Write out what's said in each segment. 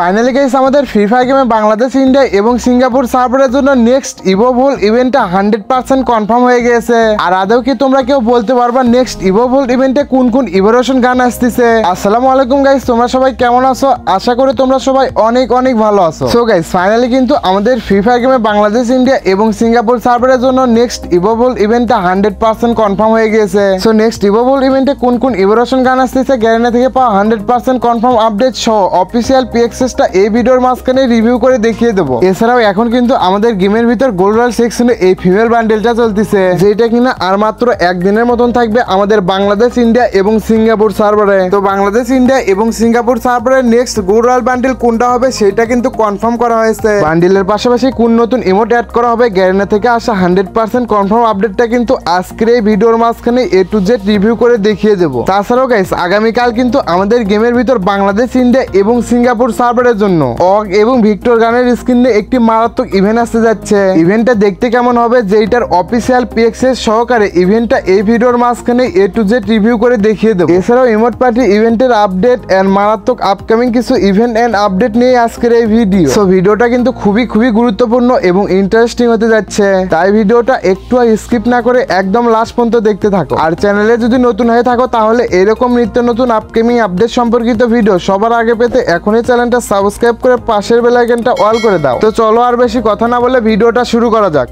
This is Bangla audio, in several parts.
ফাইনালি গেছে আমাদের ফ্রি ফায়ার গেমে বাংলাদেশ ইন্ডিয়া এবং সিঙ্গাপুর সার্ভারের জন্য নেক্সট ইভোভোল ইভেন্টটা হান্ড্রেড পার্সেন্ট কনফার্ম হয়ে গেছে আর আদৌ কি তোমরা কেউ বলতে পারবা নেক্সট ভুল ইভেন্টে কোন কোন ইভোরেশন গান আসতেছে আসসালামু আলাইকুম গাইস তোমরা সবাই কেমন আছো আশা করি তোমরা সবাই অনেক অনেক ভালো আছো সো গাইস ফাইনালি কিন্তু আমাদের ফ্রি ফায়ার গেমে বাংলাদেশ ইন্ডিয়া এবং সিঙ্গাপুর সার্ভারের জন্য নেক্সট ইভোভোল ইভেন্টটা হান্ড্রেড পার্সেন্ট কনফার্ম হয়ে গেছে সো নেক্সট ইভোভোল ইভেন্টে কোন কোন ইভোরেশন গান আসতেছে গ্যারেনা থেকে পাওয়া হান্ড্রেড পার্সেন্ট কনফার্ম আপডেট সহ অফিসিয়াল পিএক্সেস ডিফারেন্সটা এই ভিডিওর মাঝখানে রিভিউ করে দেখিয়ে দেবো এছাড়াও এখন কিন্তু আমাদের গেমের ভিতর গোল্ড সেকশনে এই ফিমেল বান্ডেলটা চলতেছে যেটা কিনা আর মাত্র একদিনের মতন থাকবে আমাদের বাংলাদেশ ইন্ডিয়া এবং সিঙ্গাপুর সার্ভারে তো বাংলাদেশ ইন্ডিয়া এবং সিঙ্গাপুর সার্ভারে নেক্সট গোল্ড বান্ডেল কোনটা হবে সেটা কিন্তু কনফার্ম করা হয়েছে বান্ডেলের পাশাপাশি কোন নতুন ইমোট অ্যাড করা হবে গ্যারেনা থেকে আসা হান্ড্রেড পার্সেন্ট কনফার্ম আপডেটটা কিন্তু আজকের এই ভিডিওর মাঝখানে এ টু জেড রিভিউ করে দেখিয়ে দেবো তাছাড়াও গাইস আগামীকাল কিন্তু আমাদের গেমের ভিতর বাংলাদেশ ইন্ডিয়া এবং সিঙ্গাপুর সার্ভার কার্পেটের জন্য অগ এবং ভিক্টর গানের স্ক্রিনে একটি মারাত্মক ইভেন্ট আসতে যাচ্ছে ইভেন্টটা দেখতে কেমন হবে যেটার অফিসিয়াল এর সহকারে ইভেন্টটা এই ভিডিওর মাঝখানে এ টু জেড রিভিউ করে দেখিয়ে দেবো এছাড়াও ইমোট পার্টি ইভেন্টের আপডেট অ্যান্ড মারাত্মক আপকামিং কিছু ইভেন্ট অ্যান্ড আপডেট নিয়ে আজকের এই ভিডিও সো ভিডিওটা কিন্তু খুবই খুবই গুরুত্বপূর্ণ এবং ইন্টারেস্টিং হতে যাচ্ছে তাই ভিডিওটা একটু স্কিপ না করে একদম লাস্ট পর্যন্ত দেখতে থাকো আর চ্যানেলে যদি নতুন হয়ে থাকো তাহলে এরকম নিত্য নতুন আপকামিং আপডেট সম্পর্কিত ভিডিও সবার আগে পেতে এখনই চ্যানেলটা সাবস্ক্রাইব করে পাশের বেলাইকেনটা অল করে দাও তো চলো আর বেশি কথা না বলে ভিডিওটা শুরু করা যাক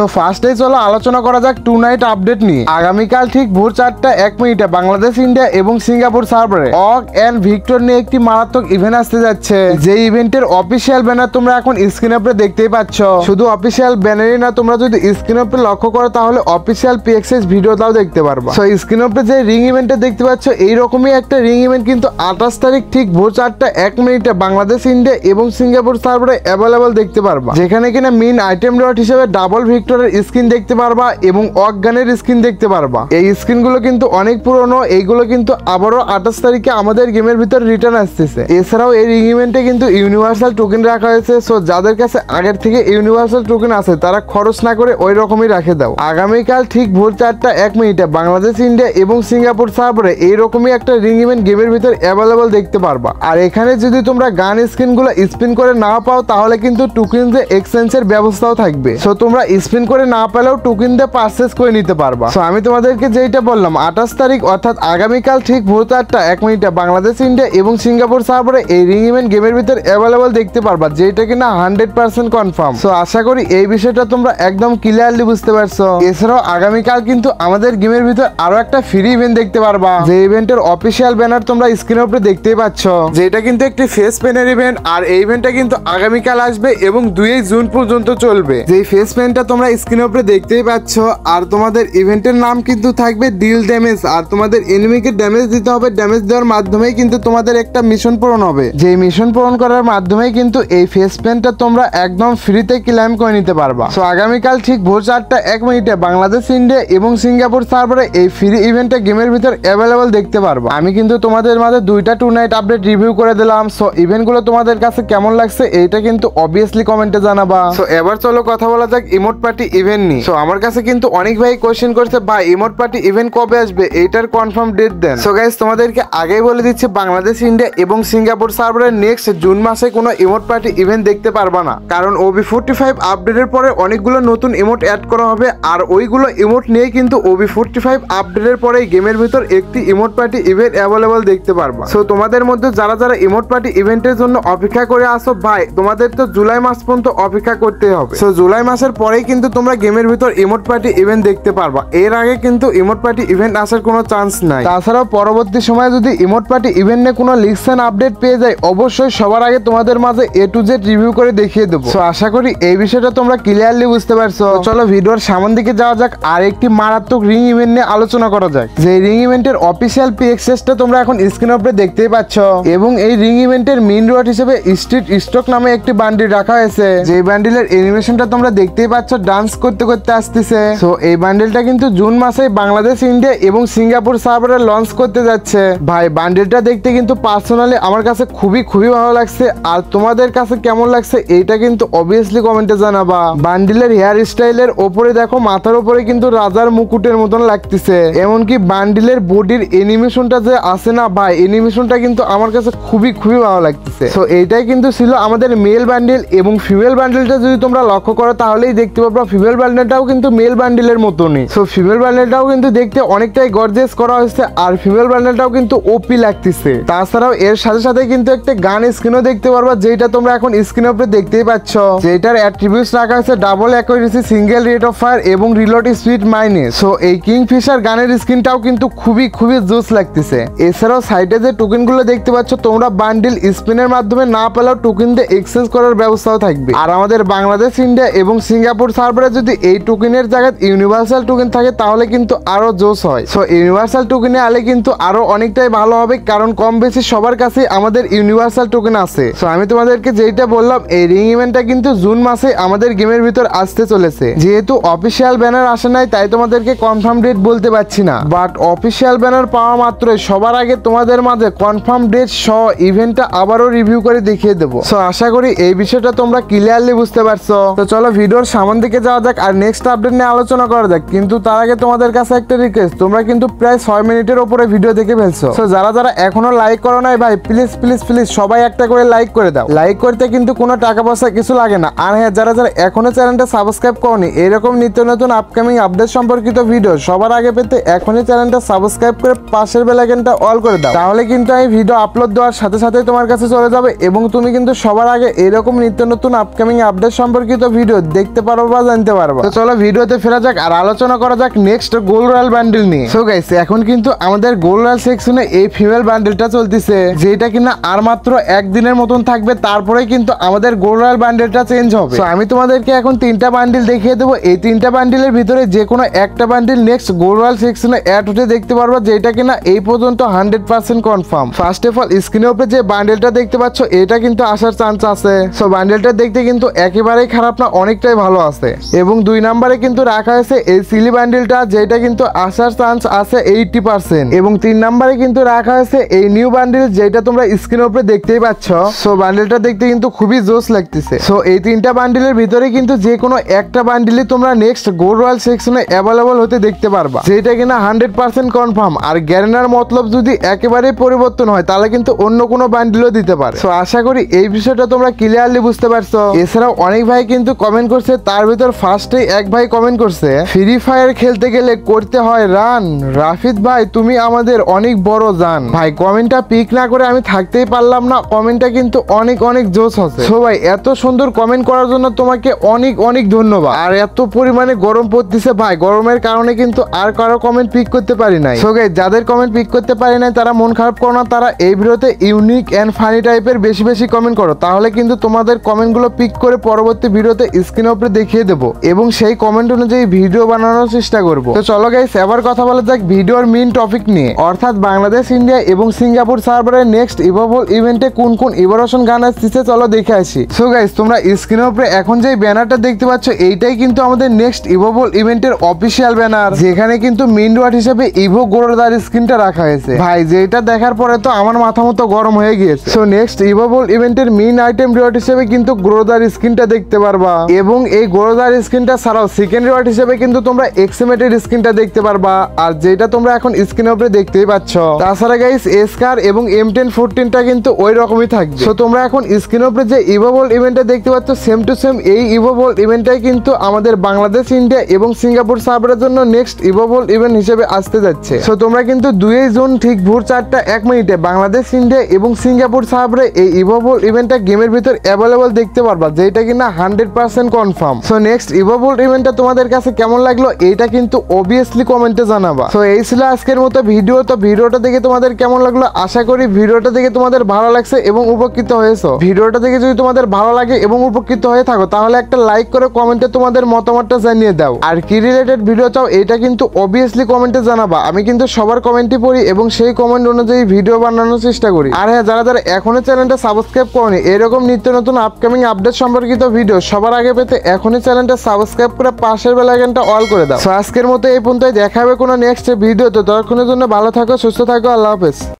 সো ফার্স্টে চলো আলোচনা করা যাক টু নাইট আপডেট নিয়ে আগামীকাল ঠিক ভোর চারটা এক মিনিটে বাংলাদেশ ইন্ডিয়া এবং সিঙ্গাপুর সার্ভারে অক অ্যান্ড ভিক্টর নিয়ে একটি মারাত্মক ইভেন্ট আসতে যাচ্ছে যে ইভেন্টের অফিসিয়াল ব্যানার তোমরা এখন স্ক্রিন উপরে দেখতেই পাচ্ছ শুধু অফিসিয়াল ব্যানারই না তোমরা যদি স্ক্রিন উপরে লক্ষ্য করো তাহলে অফিসিয়াল পিএক্সএস তাও দেখতে পারবা সো স্ক্রিনের উপরে যে রিং ইভেন্টটা দেখতে পাচ্ছ এইরকমই একটা রিং ইভেন্ট কিন্তু আঠাশ তারিখ ঠিক ভোর চারটা এক মিনিটে বাংলাদেশ ইন্ডিয়া এবং সিঙ্গাপুর সার্ভারে অ্যাভেলেবল দেখতে পারবা যেখানে কিনা মেন আইটেম ডট হিসেবে ডাবল ভিক্টর অ্যাডাপ্টারের স্ক্রিন দেখতে পারবা এবং অজ্ঞানের স্ক্রিন দেখতে পারবা এই স্ক্রিনগুলো কিন্তু অনেক পুরনো এইগুলো কিন্তু আবারও আঠাশ তারিখে আমাদের গেমের ভিতর রিটার্ন আসতেছে এছাড়াও এই ইভেন্টে কিন্তু ইউনিভার্সাল টোকেন রাখা হয়েছে সো যাদের কাছে আগের থেকে ইউনিভার্সাল টোকেন আছে তারা খরচ না করে ওই রকমই রাখে দাও আগামীকাল ঠিক ভোর চারটা এক মিনিটে বাংলাদেশ ইন্ডিয়া এবং সিঙ্গাপুর সাহাপরে এইরকমই একটা রিং ইভেন্ট গেমের ভিতর অ্যাভেলেবল দেখতে পারবা আর এখানে যদি তোমরা গান স্ক্রিনগুলো স্পিন করে না পাও তাহলে কিন্তু টোকেন যে এক্সচেঞ্জের ব্যবস্থাও থাকবে সো তোমরা স্পিন লেনদেন করে না পেলেও টুকিন দিয়ে পারচেস করে নিতে পারবা সো আমি তোমাদেরকে যেটা বললাম আঠাশ তারিখ অর্থাৎ আগামীকাল ঠিক ভোর চারটা এক মিনিটে বাংলাদেশ ইন্ডিয়া এবং সিঙ্গাপুর সার্ভারে এই রিং ইভেন্ট গেমের ভিতরে অ্যাভেলেবল দেখতে পারবা যেটা কিনা হান্ড্রেড পার্সেন্ট কনফার্ম সো আশা করি এই বিষয়টা তোমরা একদম ক্লিয়ারলি বুঝতে পারছো এছাড়াও আগামীকাল কিন্তু আমাদের গেমের ভিতর আরো একটা ফ্রি ইভেন্ট দেখতে পারবা যে ইভেন্টের অফিসিয়াল ব্যানার তোমরা স্ক্রিনের উপরে দেখতেই পাচ্ছ যেটা কিন্তু একটি ফেস পেনের ইভেন্ট আর এই ইভেন্টটা কিন্তু আগামীকাল আসবে এবং দুই জুন পর্যন্ত চলবে যে ফেস পেনটা তোমরা তোমরা স্ক্রিনের উপরে দেখতেই পাচ্ছ আর তোমাদের ইভেন্টের নাম কিন্তু থাকবে ডিল ড্যামেজ আর তোমাদের এনিমিকে ড্যামেজ দিতে হবে ড্যামেজ দেওয়ার মাধ্যমেই কিন্তু তোমাদের একটা মিশন পূরণ হবে যে মিশন পূরণ করার মাধ্যমেই কিন্তু এই ফেস প্যানটা তোমরা একদম ফ্রিতে ক্লাইম করে নিতে পারবা সো আগামীকাল ঠিক ভোর চারটা এক মিনিটে বাংলাদেশ ইন্ডিয়া এবং সিঙ্গাপুর সার্ভারে এই ফ্রি ইভেন্টটা গেমের ভিতর অ্যাভেলেবল দেখতে পারবা আমি কিন্তু তোমাদের মাঝে দুইটা টু নাইট আপডেট রিভিউ করে দিলাম সো ইভেন্টগুলো তোমাদের কাছে কেমন লাগছে এইটা কিন্তু অবভিয়াসলি কমেন্টে জানাবা সো এবার চলো কথা বলা যাক ইমোট পার্টি ইভেন্ট নিয়ে সো আমার কাছে কিন্তু অনেক ভাই কোয়েশ্চেন করছে ভাই ইমোট পার্টি ইভেন্ট কবে আসবে এইটার confirm date then so guys তোমাদেরকে আগেই বলে দিচ্ছি বাংলাদেশ ইন্ডিয়া এবং সিঙ্গাপুর সার্ভারে নেক্সট জুন মাসে কোনো ইমোট পার্টি ইভেন্ট দেখতে পারবা না কারণ ওবি ফোরটি ফাইভ আপডেটের পরে অনেকগুলো নতুন ইমোট অ্যাড করা হবে আর ওইগুলো ইমোট নিয়ে কিন্তু ওবি ফোরটি ফাইভ আপডেটের পরে গেমের ভিতর একটি ইমোট পার্টি ইভেন্ট অ্যাভেলেবল দেখতে পারবা সো তোমাদের মধ্যে যারা যারা ইমোট পার্টি ইভেন্টের জন্য অপেক্ষা করে আসো ভাই তোমাদের তো জুলাই মাস পর্যন্ত অপেক্ষা করতে হবে সো জুলাই মাসের পরেই কিন্তু কিন্তু তোমরা গেমের ভিতর ইমোট পার্টি ইভেন্ট দেখতে পারবা এর আগে কিন্তু ইমোট পার্টি ইভেন্ট আসার কোনো চান্স নাই তাছাড়াও পরবর্তী সময়ে যদি ইমোট পার্টি ইভেন্ট নিয়ে কোনো লিক্স অ্যান্ড আপডেট পেয়ে যায় অবশ্যই সবার আগে তোমাদের মাঝে এ টু জেড রিভিউ করে দেখিয়ে দেবো তো আশা করি এই বিষয়টা তোমরা ক্লিয়ারলি বুঝতে পারছো চলো ভিডিওর সামন দিকে যাওয়া যাক আর একটি মারাত্মক রিং ইভেন্ট নিয়ে আলোচনা করা যাক যে রিং ইভেন্টের অফিসিয়াল পিএক্সেসটা তোমরা এখন স্ক্রিন উপরে দেখতেই পাচ্ছ এবং এই রিং ইভেন্টের মেইন রোড হিসেবে স্ট্রিট স্টক নামে একটি বান্ডিল রাখা হয়েছে যে বান্ডিলের এনিমেশনটা তোমরা দেখতেই পাচ্ছ ডান্স করতে করতে আসতেছে তো এই বান্ডেলটা কিন্তু জুন মাসে বাংলাদেশ ইন্ডিয়া এবং সিঙ্গাপুর সার্ভারে লঞ্চ করতে যাচ্ছে ভাই বান্ডেলটা দেখতে কিন্তু পার্সোনালি আমার কাছে খুবই খুবই ভালো লাগছে আর তোমাদের কাছে কেমন লাগছে এইটা কিন্তু অবভিয়াসলি কমেন্টে জানাবা বান্ডিলের হেয়ার স্টাইলের ওপরে দেখো মাথার ওপরে কিন্তু রাজার মুকুটের মতন লাগতেছে এমনকি বান্ডিলের বডির এনিমেশনটা যে আসে না ভাই এনিমেশনটা কিন্তু আমার কাছে খুবই খুবই ভালো লাগতেছে তো এইটাই কিন্তু ছিল আমাদের মেল বান্ডিল এবং ফিমেল বান্ডেলটা যদি তোমরা লক্ষ্য করো তাহলেই দেখতে পাবো বা ফিমেল বান্ডেলটাও কিন্তু মেল বান্ডেলের মতনই সো ফিমেল বান্ডেলটাও কিন্তু দেখতে অনেকটাই গর্জেস করা হয়েছে আর ফিমেল বান্ডেলটাও কিন্তু ওপি লাগতেছে তাছাড়াও এর সাথে সাথে কিন্তু একটা গান স্ক্রিনও দেখতে পারবা যেটা তোমরা এখন স্ক্রিনের উপরে দেখতেই পাচ্ছ যেটার অ্যাট্রিবিউট রাখা হয়েছে double accuracy single rate of fire এবং রিলোড স্পিড মাইনাস সো এই কিং ফিশার গানের স্ক্রিনটাও কিন্তু খুবই খুবই জুস লাগতেছে এছাড়াও সাইডে যে টোকেনগুলো দেখতে পাচ্ছ তোমরা বান্ডিল স্পিনের মাধ্যমে না পেলেও টোকেন দিয়ে এক্সচেঞ্জ করার ব্যবস্থাও থাকবে আর আমাদের বাংলাদেশ ইন্ডিয়া এবং সিঙ্গাপুর ছাড়া তারপরে যদি এই টোকেনের জায়গায় ইউনিভার্সাল টোকেন থাকে তাহলে কিন্তু আরো জোস হয় সো ইউনিভার্সাল টোকেনে আলে কিন্তু আরো অনেকটাই ভালো হবে কারণ কম বেশি সবার কাছে আমাদের ইউনিভার্সাল টোকেন আছে সো আমি তোমাদেরকে যেটা বললাম এই রিং ইভেন্টটা কিন্তু জুন মাসে আমাদের গেমের ভিতর আসতে চলেছে যেহেতু অফিসিয়াল ব্যানার আসে নাই তাই তোমাদেরকে কনফার্ম ডেট বলতে পারছি না বাট অফিসিয়াল ব্যানার পাওয়া মাত্রই সবার আগে তোমাদের মাঝে কনফার্ম ডেট সহ ইভেন্টটা আবারও রিভিউ করে দেখিয়ে দেবো সো আশা করি এই বিষয়টা তোমরা ক্লিয়ারলি বুঝতে পারছো তো চলো ভিডিওর সামন দিকে যাওয়া যাক আর নেক্সট আপডেট নিয়ে আলোচনা করা যাক কিন্তু তার আগে তোমাদের কাছে একটা রিকোয়েস্ট তোমরা কিন্তু প্রায় ছয় মিনিটের ওপরে ভিডিও দেখে ফেলছো তো যারা যারা এখনো লাইক করো নাই ভাই প্লিজ প্লিজ প্লিজ সবাই একটা করে লাইক করে দাও লাইক করতে কিন্তু কোনো টাকা পয়সা কিছু লাগে না আর হ্যাঁ যারা যারা এখনো চ্যানেলটা সাবস্ক্রাইব করনি এরকম নিত্য নতুন আপকামিং আপডেট সম্পর্কিত ভিডিও সবার আগে পেতে এখনই চ্যানেলটা সাবস্ক্রাইব করে পাশের বেলাইকনটা অল করে দাও তাহলে কিন্তু আমি ভিডিও আপলোড দেওয়ার সাথে সাথে তোমার কাছে চলে যাবে এবং তুমি কিন্তু সবার আগে এরকম নিত্য নতুন আপকামিং আপডেট সম্পর্কিত ভিডিও দেখতে পারো বা আনতে পারবো চলো ভিডিওতে ফেরা যাক আর আলোচনা করা যাক নেক্সট গোল রয়্যাল বান্ডেল নিয়ে সো গাইস এখন কিন্তু আমাদের গোল রয়্যাল সেকশনে এই ফিমেল বান্ডেলটা চলতেছে যেটা কিনা আর মাত্র একদিনের মতন থাকবে তারপরেই কিন্তু আমাদের গোল রয়্যাল বান্ডেলটা চেঞ্জ হবে তো আমি তোমাদেরকে এখন তিনটা বান্ডেল দেখিয়ে দেবো এই তিনটা বান্ডেলের ভিতরে যে কোনো একটা বান্ডেল নেক্সট গোল রয়্যাল সেকশনে অ্যাড হতে দেখতে পারবো যেটা কিনা এই পর্যন্ত hundred percent confirm first of all স্ক্রিনের উপরে যে বান্ডেলটা দেখতে পাচ্ছ এটা কিন্তু আসার চান্স আছে সো বান্ডেলটা দেখতে কিন্তু একেবারেই খারাপ না অনেকটাই ভালো আছে এবং দুই নাম্বারে কিন্তু রাখা হয়েছে এই সিলি বান্ডিলটা যেটা কিন্তু আসার চান্স আছে এইটটি পার্সেন্ট এবং তিন নাম্বারে কিন্তু রাখা হয়েছে এই নিউ বান্ডিল যেটা তোমরা স্ক্রিনের উপরে দেখতেই পাচ্ছ সো বান্ডিলটা দেখতে কিন্তু খুবই জোস লাগতেছে সো এই তিনটা বান্ডিলের ভিতরে কিন্তু যে কোনো একটা বান্ডিলে তোমরা নেক্সট গোল রয়্যাল সেকশনে অ্যাভেলেবল হতে দেখতে পারবা যেটা কিনা হান্ড্রেড পার্সেন্ট কনফার্ম আর গ্যারেনার মতলব যদি একেবারেই পরিবর্তন হয় তাহলে কিন্তু অন্য কোনো বান্ডিলও দিতে পারে সো আশা করি এই বিষয়টা তোমরা ক্লিয়ারলি বুঝতে পারছো এছাড়াও অনেক ভাই কিন্তু কমেন্ট করছে তার ভিতরে ভিতর ফার্স্টে এক ভাই কমেন্ট করছে ফ্রি ফায়ার খেলতে গেলে করতে হয় রান রাফিদ ভাই তুমি আমাদের অনেক বড় জান ভাই কমেন্টটা পিক না করে আমি থাকতেই পারলাম না কমেন্টটা কিন্তু অনেক অনেক জোশ আছে সো ভাই এত সুন্দর কমেন্ট করার জন্য তোমাকে অনেক অনেক ধন্যবাদ আর এত পরিমাণে গরম পড়তেছে ভাই গরমের কারণে কিন্তু আর কারো কমেন্ট পিক করতে পারি নাই সো গাই যাদের কমেন্ট পিক করতে পারি নাই তারা মন খারাপ করো না তারা এই ভিডিওতে ইউনিক অ্যান্ড ফানি টাইপের বেশি বেশি কমেন্ট করো তাহলে কিন্তু তোমাদের কমেন্টগুলো পিক করে পরবর্তী ভিডিওতে স্ক্রিনের উপরে দেখিয়ে দেবো এবং সেই কমেন্ট অনুযায়ী ভিডিও বানানোর চেষ্টা করব তো চলো গাইস এবার কথা বলা যাক ভিডিওর মেন টপিক নিয়ে অর্থাৎ বাংলাদেশ ইন্ডিয়া এবং সিঙ্গাপুর সার্ভারের নেক্সট ইভোবল ইভেন্টে কোন কোন ইভোরেশন গান আসতেছে চলো দেখে আসি সো গাইস তোমরা স্ক্রিনের উপরে এখন যে ব্যানারটা দেখতে পাচ্ছ এইটাই কিন্তু আমাদের নেক্সট ইভোবল ইভেন্টের অফিসিয়াল ব্যানার যেখানে কিন্তু মেন ওয়ার্ড হিসেবে ইভো গোড়ার স্ক্রিনটা রাখা হয়েছে ভাই যেটা দেখার পরে তো আমার মাথা মতো গরম হয়ে গিয়েছে সো নেক্সট ইভোবল ইভেন্টের মেন আইটেম রিওয়ার্ড হিসেবে কিন্তু গ্রোদার স্ক্রিনটা দেখতে পারবা এবং এই গ্রোদার চার্জার স্ক্রিনটা ছাড়াও সেকেন্ডারি ওয়ার্ড হিসেবে কিন্তু তোমরা এক্সিমেটেড স্ক্রিনটা দেখতে পারবা আর যেটা তোমরা এখন স্ক্রিনের উপরে দেখতেই পাচ্ছ তাছাড়া গাইস এসকার এবং এম টেন ফোরটিনটা কিন্তু ওই রকমই থাকবে তো তোমরা এখন স্ক্রিনের উপরে যে ইভোবল ইভেন্টটা দেখতে পাচ্ছ সেম টু সেম এই ইভোবল ইভেন্টটাই কিন্তু আমাদের বাংলাদেশ ইন্ডিয়া এবং সিঙ্গাপুর সার্ভারের জন্য নেক্সট ইভোবল ইভেন্ট হিসেবে আসতে যাচ্ছে সো তোমরা কিন্তু দুই জুন ঠিক ভোর চারটা এক মিনিটে বাংলাদেশ ইন্ডিয়া এবং সিঙ্গাপুর সার্ভারে এই ইভোবল ইভেন্টটা গেমের ভিতর অ্যাভেলেবল দেখতে পারবা যেটা কিনা hundred percent confirm so next evo vault ইভেন্টটা তোমাদের কাছে কেমন লাগলো এইটা কিন্তু অবভিয়াসলি কমেন্টে জানাবা তো এই ছিল আজকের মতো ভিডিও তো ভিডিওটা দেখে তোমাদের কেমন লাগলো আশা করি ভিডিওটা দেখে তোমাদের ভালো লাগছে এবং উপকৃত হয়েছো ভিডিওটা দেখে যদি তোমাদের ভালো লাগে এবং উপকৃত হয়ে থাকো তাহলে একটা লাইক করে কমেন্টে তোমাদের মতামতটা জানিয়ে দাও আর কি রিলেটেড ভিডিও চাও এটা কিন্তু অবভিয়াসলি কমেন্টে জানাবা আমি কিন্তু সবার কমেন্টই পড়ি এবং সেই কমেন্ট অনুযায়ী ভিডিও বানানোর চেষ্টা করি আর হ্যাঁ যারা যারা এখনো চ্যানেলটা সাবস্ক্রাইব করেনি এরকম নিত্য নতুন আপকামিং আপডেট সম্পর্কিত ভিডিও সবার আগে পেতে এখনই চ্যানেল চ্যানেলটা সাবস্ক্রাইব করে পাশের বেল আইকনটা অল করে দাও আজকের মতো এই পর্যন্তই দেখা হবে কোনো নেক্সট ভিডিওতে ততক্ষণের জন্য ভালো থাকো সুস্থ থাকো আল্লাহ হাফেজ